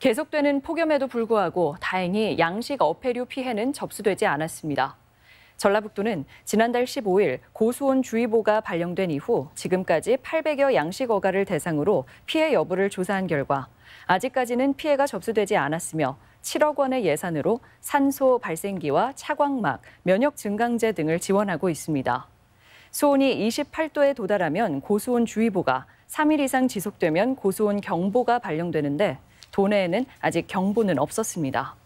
계속되는 폭염에도 불구하고 다행히 양식 어패류 피해는 접수되지 않았습니다. 전라북도는 지난달 15일 고수온 주의보가 발령된 이후 지금까지 800여 양식 어가를 대상으로 피해 여부를 조사한 결과 아직까지는 피해가 접수되지 않았으며 7억 원의 예산으로 산소 발생기와 차광막, 면역 증강제 등을 지원하고 있습니다. 수온이 28도에 도달하면 고수온 주의보가, 3일 이상 지속되면 고수온 경보가 발령되는데 도내에는 아직 경보는 없었습니다.